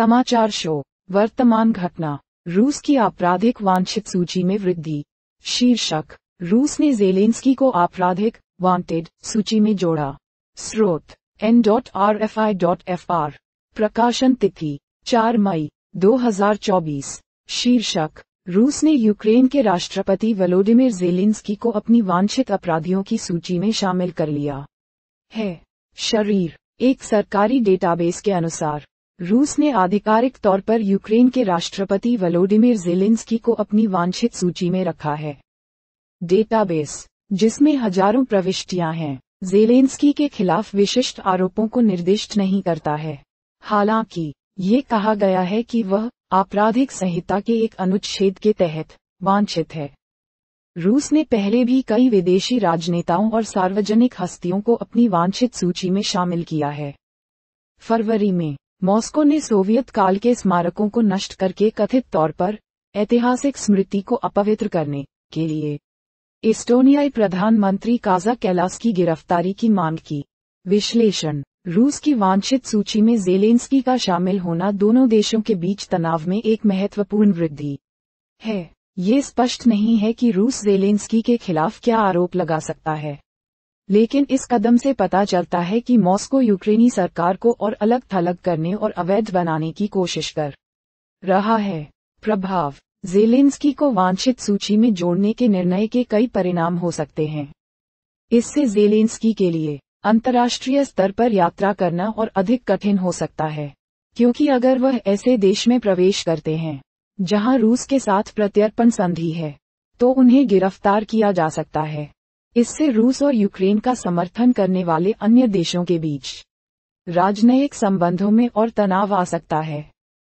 समाचार शो वर्तमान घटना रूस की आपराधिक वांछित सूची में वृद्धि शीर्षक रूस ने जेलेंस्की को आपराधिक वांटेड सूची में जोड़ा स्रोत N dot R F I dot F R प्रकाशन तिथि 4 मई 2024 शीर्षक रूस ने यूक्रेन के राष्ट्रपति वलोडिमिर जेलेंस्की को अपनी वांछित अपराधियों की सूची में शामिल कर लिया है शरीर एक सरकारी डेटाबेस के अनुसार रूस ने आधिकारिक तौर पर यूक्रेन के राष्ट्रपति वलोडिमिर जेलेंस्की को अपनी वांछित सूची में रखा है डेटाबेस जिसमें हजारों प्रविष्टियां हैं जेलेंस्की के खिलाफ विशिष्ट आरोपों को निर्दिष्ट नहीं करता है हालांकि ये कहा गया है कि वह आपराधिक संहिता के एक अनुच्छेद के तहत वांछित है रूस ने पहले भी कई विदेशी राजनेताओं और सार्वजनिक हस्तियों को अपनी वांछित सूची में शामिल किया है फरवरी में मॉस्को ने सोवियत काल के स्मारकों को नष्ट करके कथित तौर पर ऐतिहासिक स्मृति को अपवित्र करने के लिए एस्टोनियाई प्रधानमंत्री काजा कैलास की गिरफ्तारी की मांग की विश्लेषण रूस की वांछित सूची में जेलेंस्की का शामिल होना दोनों देशों के बीच तनाव में एक महत्वपूर्ण वृद्धि है ये स्पष्ट नहीं है कि रूस जेलेंस्की के खिलाफ क्या आरोप लगा सकता है लेकिन इस कदम से पता चलता है कि मॉस्को यूक्रेनी सरकार को और अलग थलग करने और अवैध बनाने की कोशिश कर रहा है प्रभाव जेलेंस्की को वांछित सूची में जोड़ने के निर्णय के कई परिणाम हो सकते हैं इससे जेलेंस्की के लिए अंतर्राष्ट्रीय स्तर पर यात्रा करना और अधिक कठिन हो सकता है क्योंकि अगर वह ऐसे देश में प्रवेश करते हैं जहां रूस के साथ प्रत्यर्पण संधि है तो उन्हें गिरफ्तार किया जा सकता है इससे रूस और यूक्रेन का समर्थन करने वाले अन्य देशों के बीच राजनयिक संबंधों में और तनाव आ सकता है